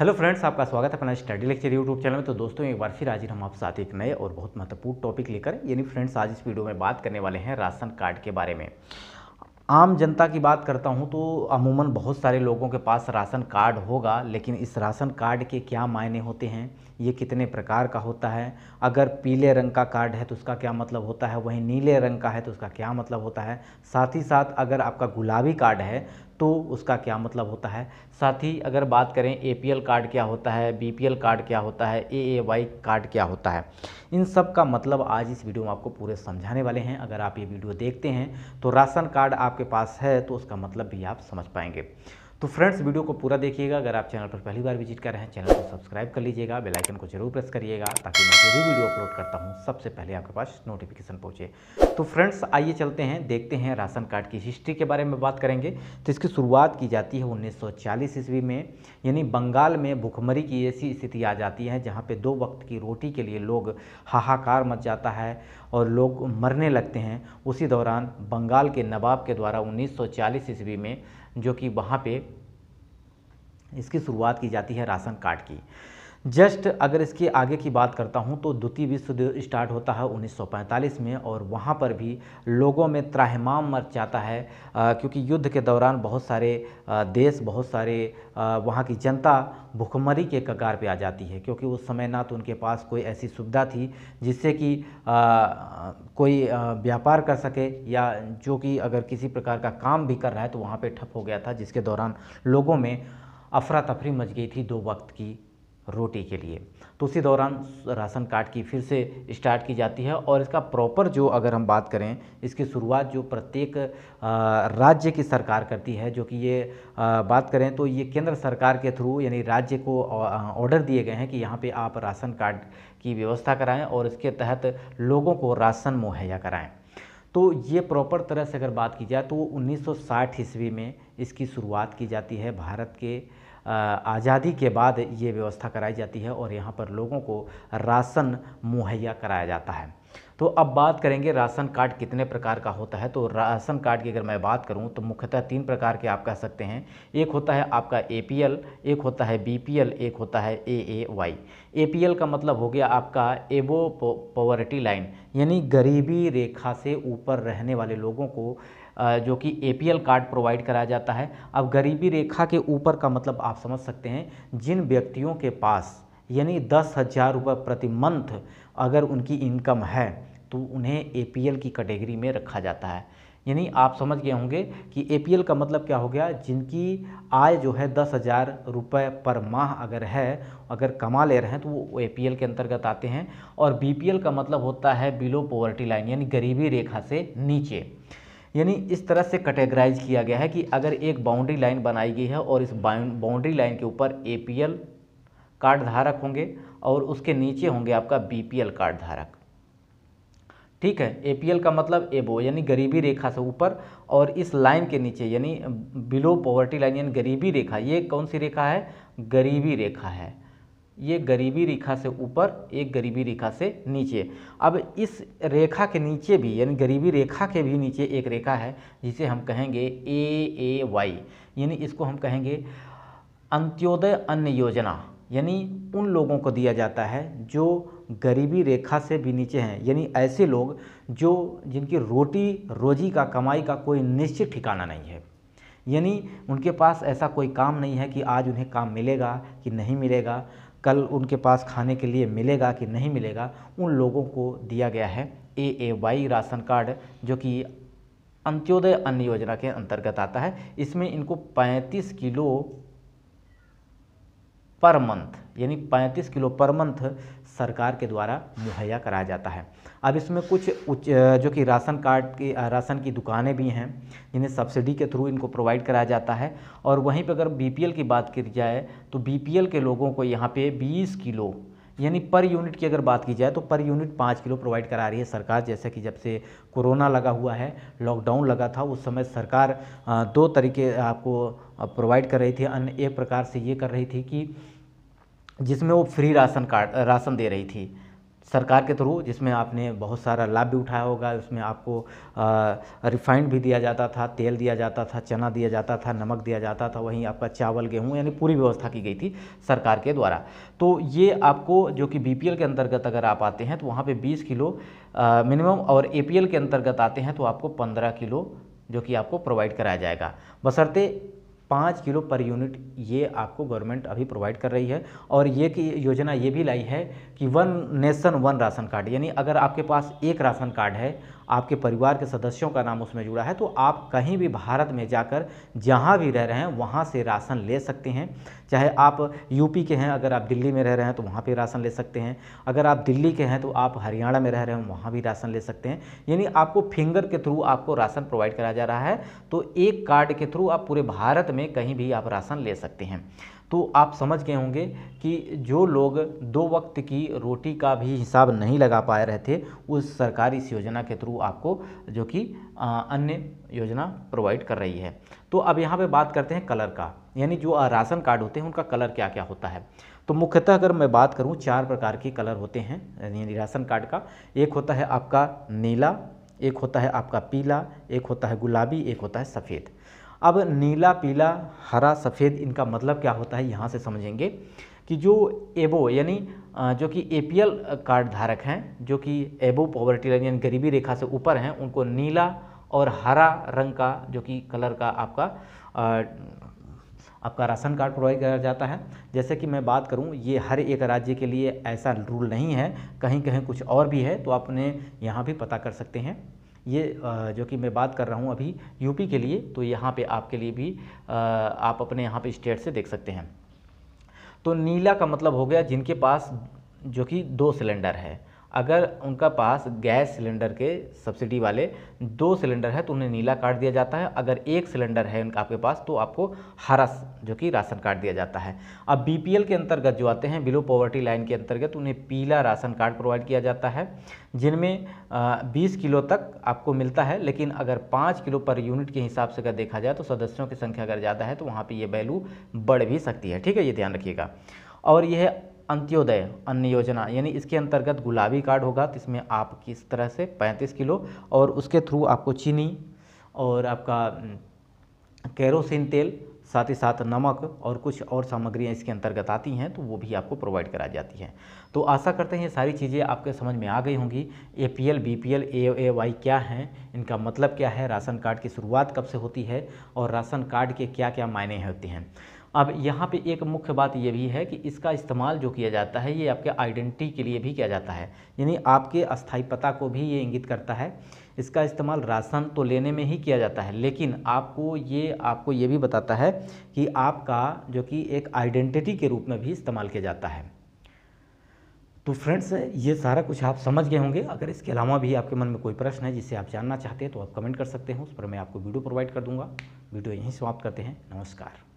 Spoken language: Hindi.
हेलो फ्रेंड्स आपका स्वागत है अपना स्टडी लेक्चर यूट्यूब चैनल में तो दोस्तों एक बार फिर आज हम आप साथ एक नए और बहुत महत्वपूर्ण टॉपिक लेकर यानी फ्रेंड्स आज इस वीडियो में बात करने वाले हैं राशन कार्ड के बारे में आम जनता की बात करता हूं तो अमूमन बहुत सारे लोगों के पास राशन कार्ड होगा लेकिन इस राशन कार्ड के क्या मायने होते हैं ये कितने प्रकार का होता है अगर पीले रंग का कार्ड है तो उसका क्या मतलब होता है वहीं नीले रंग का है तो उसका क्या मतलब होता है साथ ही साथ अगर आपका गुलाबी कार्ड है तो उसका क्या मतलब होता है साथ ही अगर बात करें ए कार्ड क्या होता है बी कार्ड क्या होता है ए कार्ड क्या होता है इन सब का मतलब आज इस वीडियो में आपको पूरे समझाने वाले हैं अगर आप ये वीडियो देखते हैं तो राशन कार्ड आपके पास है तो उसका मतलब भी आप समझ पाएंगे तो फ्रेंड्स वीडियो को पूरा देखिएगा अगर आप चैनल पर पहली बार विजिट कर रहे हैं चैनल को सब्सक्राइब कर लीजिएगा बेल आइकन को जरूर प्रेस करिएगा ताकि मैं जो भी वीडियो अपलोड करता हूँ सबसे पहले आपके पास नोटिफिकेशन पहुँचे तो फ्रेंड्स आइए चलते हैं देखते हैं राशन कार्ड की हिस्ट्री के बारे में बात करेंगे तो इसकी शुरुआत की जाती है उन्नीस ईस्वी में यानी बंगाल में भुखमरी की ऐसी स्थिति आ जाती है जहाँ पर दो वक्त की रोटी के लिए लोग हाहाकार मच जाता है और लोग मरने लगते हैं उसी दौरान बंगाल के नवाब के द्वारा उन्नीस ईस्वी में जो कि वहाँ पे इसकी शुरुआत की जाती है राशन कार्ड की जस्ट अगर इसके आगे की बात करता हूं तो द्वितीय विश्व युद्ध स्टार्ट होता है 1945 में और वहां पर भी लोगों में त्राहमाम मर जाता है आ, क्योंकि युद्ध के दौरान बहुत सारे आ, देश बहुत सारे आ, वहां की जनता भुखमरी के कगार पे आ जाती है क्योंकि उस समय ना तो उनके पास कोई ऐसी सुविधा थी जिससे कि कोई व्यापार कर सके या जो कि अगर किसी प्रकार का काम भी कर रहा है तो वहाँ पर ठप हो गया था जिसके दौरान लोगों में अफरा तफरी मच गई थी दो वक्त की रोटी के लिए तो उसी दौरान राशन कार्ड की फिर से स्टार्ट की जाती है और इसका प्रॉपर जो अगर हम बात करें इसकी शुरुआत जो प्रत्येक राज्य की सरकार करती है जो कि ये बात करें तो ये केंद्र सरकार के थ्रू यानी राज्य को ऑर्डर दिए गए हैं कि यहाँ पे आप राशन कार्ड की व्यवस्था कराएं और इसके तहत लोगों को राशन मुहैया कराएँ तो ये प्रॉपर तरह से अगर बात की जाए तो उन्नीस ईस्वी में इसकी शुरुआत की जाती है भारत के आज़ादी के बाद ये व्यवस्था कराई जाती है और यहाँ पर लोगों को राशन मुहैया कराया जाता है तो अब बात करेंगे राशन कार्ड कितने प्रकार का होता है तो राशन कार्ड की अगर मैं बात करूं तो मुख्यतः तीन प्रकार के आप कह सकते हैं एक होता है आपका एपीएल एक होता है बीपीएल एक होता है एएवाई एपीएल का मतलब हो गया आपका एबो पॉवर्टी लाइन यानी गरीबी रेखा से ऊपर रहने वाले लोगों को जो कि एपीएल कार्ड प्रोवाइड कराया जाता है अब गरीबी रेखा के ऊपर का मतलब आप समझ सकते हैं जिन व्यक्तियों के पास यानी दस हज़ार रुपये प्रति मंथ अगर उनकी इनकम है तो उन्हें एपीएल की कैटेगरी में रखा जाता है यानी आप समझ गए होंगे कि एपीएल का मतलब क्या हो गया जिनकी आय जो है दस हज़ार रुपये पर माह अगर है अगर कमा ले रहे हैं तो वो एपीएल के अंतर्गत आते हैं और बीपीएल का मतलब होता है बिलो पॉवर्टी लाइन यानी गरीबी रेखा से नीचे यानी इस तरह से कैटेगराइज किया गया है कि अगर एक बाउंड्री लाइन बनाई गई है और इस बाउंड्री लाइन के ऊपर ए कार्ड धारक होंगे और उसके नीचे होंगे आपका बी कार्ड धारक ठीक है ए का मतलब एबो यानी गरीबी रेखा से ऊपर और इस लाइन के नीचे यानी बिलो पॉवर्टी लाइन यानी गरीबी रेखा ये कौन सी रेखा है गरीबी रेखा है ये गरीबी रेखा से ऊपर एक गरीबी रेखा से नीचे अब इस रेखा के नीचे भी यानी गरीबी रेखा के भी नीचे एक रेखा है जिसे हम कहेंगे ए ए वाई यानी इसको हम कहेंगे अंत्योदय अन्न योजना यानी उन लोगों को दिया जाता है जो गरीबी रेखा से भी नीचे हैं यानी ऐसे लोग जो जिनकी रोटी रोजी का कमाई का कोई निश्चित ठिकाना नहीं है यानी उनके पास ऐसा कोई काम नहीं है कि आज उन्हें काम मिलेगा कि नहीं मिलेगा कल उनके पास खाने के लिए मिलेगा कि नहीं मिलेगा उन लोगों को दिया गया है A A Y ration card जो कि अंत्योदय अन्न योजना के अंतर्गत आता है इसमें इनको 35 किलो पर मंथ यानी 35 किलो पर मंथ सरकार के द्वारा मुहैया कराया जाता है अब इसमें कुछ उच जो कि राशन कार्ड की राशन की दुकानें भी हैं जिन्हें सब्सिडी के थ्रू इनको प्रोवाइड कराया जाता है और वहीं पर अगर बी की बात की जाए तो बी के लोगों को यहाँ पर बीस किलो यानी पर यूनिट की अगर बात की जाए तो पर यूनिट पाँच किलो प्रोवाइड करा रही है सरकार जैसे कि जब से कोरोना लगा हुआ है लॉकडाउन लगा था उस समय सरकार दो तरीके आपको प्रोवाइड कर रही थी अन्य एक प्रकार से ये कर रही थी कि जिसमें वो फ्री राशन कार्ड राशन दे रही थी सरकार के थ्रू जिसमें आपने बहुत सारा लाभ भी उठाया होगा उसमें आपको रिफाइंड भी दिया जाता था तेल दिया जाता था चना दिया जाता था नमक दिया जाता था वहीं आपका चावल गेहूँ यानी पूरी व्यवस्था की गई थी सरकार के द्वारा तो ये आपको जो कि बी के अंतर्गत अगर आप आते हैं तो वहाँ पर बीस किलो मिनिमम और ए के अंतर्गत आते हैं तो आपको पंद्रह किलो जो कि आपको प्रोवाइड कराया जाएगा बसरते पाँच किलो पर यूनिट ये आपको गवर्नमेंट अभी प्रोवाइड कर रही है और ये की योजना ये भी लाई है कि one nation one ration card यानी अगर आपके पास एक राशन कार्ड है आपके परिवार के सदस्यों का नाम उसमें जुड़ा है तो आप कहीं भी भारत में जाकर जहाँ भी रह रहे हैं वहाँ से राशन ले सकते हैं चाहे आप यूपी के हैं अगर आप दिल्ली में रह रहे हैं तो वहाँ पर राशन ले सकते हैं अगर आप दिल्ली के हैं तो आप हरियाणा में रह रहे हैं वहाँ भी राशन ले सकते हैं यानी आपको फिंगर के थ्रू आपको राशन प्रोवाइड कराया जा रहा है तो एक कार्ड के थ्रू आप पूरे भारत में कहीं भी आप राशन ले सकते हैं तो आप समझ गए होंगे कि जो लोग दो वक्त की रोटी का भी हिसाब नहीं लगा पाए रहे थे उस सरकार इस योजना के थ्रू आपको जो कि अन्य योजना प्रोवाइड कर रही है तो अब यहाँ पे बात करते हैं कलर का यानी जो राशन कार्ड होते हैं उनका कलर क्या क्या होता है तो मुख्यतः अगर मैं बात करूँ चार प्रकार के कलर होते हैं यानी राशन कार्ड का एक होता है आपका नीला एक होता है आपका पीला एक होता है गुलाबी एक होता है सफ़ेद अब नीला पीला हरा सफ़ेद इनका मतलब क्या होता है यहाँ से समझेंगे कि जो एबो यानी जो कि एल कार्ड धारक हैं जो कि एबो पॉवर्टी लाइन यानी गरीबी रेखा से ऊपर हैं उनको नीला और हरा रंग का जो कि कलर का आपका आ, आपका राशन कार्ड प्रोवाइड किया जाता है जैसे कि मैं बात करूं ये हर एक राज्य के लिए ऐसा रूल नहीं है कहीं कहीं कुछ और भी है तो आपने यहाँ भी पता कर सकते हैं ये जो कि मैं बात कर रहा हूँ अभी यूपी के लिए तो यहाँ पे आपके लिए भी आप अपने यहाँ पे स्टेट से देख सकते हैं तो नीला का मतलब हो गया जिनके पास जो कि दो सिलेंडर है अगर उनका पास गैस सिलेंडर के सब्सिडी वाले दो सिलेंडर है तो उन्हें नीला कार्ड दिया जाता है अगर एक सिलेंडर है उनका आपके पास तो आपको हरा जो कि राशन कार्ड दिया जाता है अब बीपीएल के अंतर्गत जो आते हैं बिलो पॉवर्टी लाइन के अंतर्गत उन्हें पीला राशन कार्ड प्रोवाइड किया जाता है जिनमें बीस किलो तक आपको मिलता है लेकिन अगर पाँच किलो पर यूनिट के हिसाब से अगर देखा जाए तो सदस्यों की संख्या अगर ज़्यादा है तो वहाँ पर ये वैल्यू बढ़ भी सकती है ठीक है ये ध्यान रखिएगा और यह अंत्योदय अन्न योजना यानी इसके अंतर्गत गुलाबी कार्ड होगा तो इसमें आप किस तरह से 35 किलो और उसके थ्रू आपको चीनी और आपका केरोसिन तेल साथ ही साथ नमक और कुछ और सामग्रियाँ इसके अंतर्गत आती हैं तो वो भी आपको प्रोवाइड करा जाती हैं तो आशा करते हैं ये सारी चीज़ें आपके समझ में आ गई होंगी A P L B P L A A Y क्या हैं इनका मतलब क्या है राशन कार्ड की शुरुआत कब से होती है और राशन कार्ड के क्या क्या मायने होते हैं अब यहाँ पे एक मुख्य बात यह भी है कि इसका इस्तेमाल जो किया जाता है ये आपके आइडेंटिटी के लिए भी किया जाता है यानी आपके अस्थायी पता को भी ये इंगित करता है इसका इस्तेमाल राशन तो लेने में ही किया जाता है लेकिन आपको ये आपको ये भी बताता है कि आपका जो कि एक आइडेंटिटी के रूप में भी इस्तेमाल किया जाता है तो फ्रेंड्स ये सारा कुछ आप समझ गए होंगे अगर इसके अलावा भी आपके मन में कोई प्रश्न है जिसे आप जानना चाहते हैं तो आप कमेंट कर सकते हैं उस पर मैं आपको वीडियो प्रोवाइड कर दूंगा वीडियो यहीं समाप्त करते हैं नमस्कार